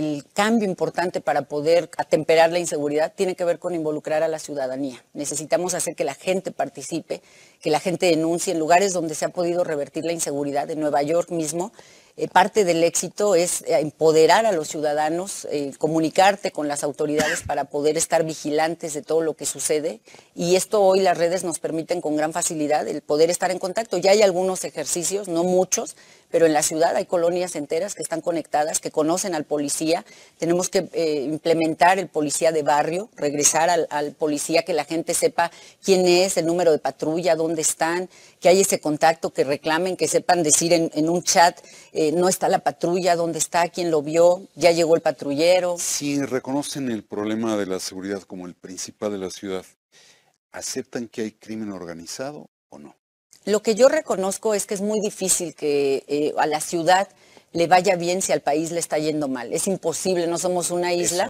el cambio importante para poder atemperar la inseguridad tiene que ver con involucrar a la ciudadanía. Necesitamos hacer que la gente participe que la gente denuncie en lugares donde se ha podido revertir la inseguridad, en Nueva York mismo. Eh, parte del éxito es eh, empoderar a los ciudadanos, eh, comunicarte con las autoridades para poder estar vigilantes de todo lo que sucede. Y esto hoy las redes nos permiten con gran facilidad el poder estar en contacto. Ya hay algunos ejercicios, no muchos, pero en la ciudad hay colonias enteras que están conectadas, que conocen al policía. Tenemos que implementar el policía de barrio, regresar al, al, policía, que la gente sepa quién es, el número de patrulla, dónde dónde están, que hay ese contacto, que reclamen, que sepan decir en, un chat, eh, no está la patrulla, dónde está, quién lo vio, ya llegó el patrullero. Si reconocen el problema de la seguridad como el principal de la ciudad, ¿aceptan que hay crimen organizado o no? Lo que yo reconozco es que es muy difícil que eh, a la ciudad le vaya bien si al país le está yendo mal. Es imposible, no somos una isla.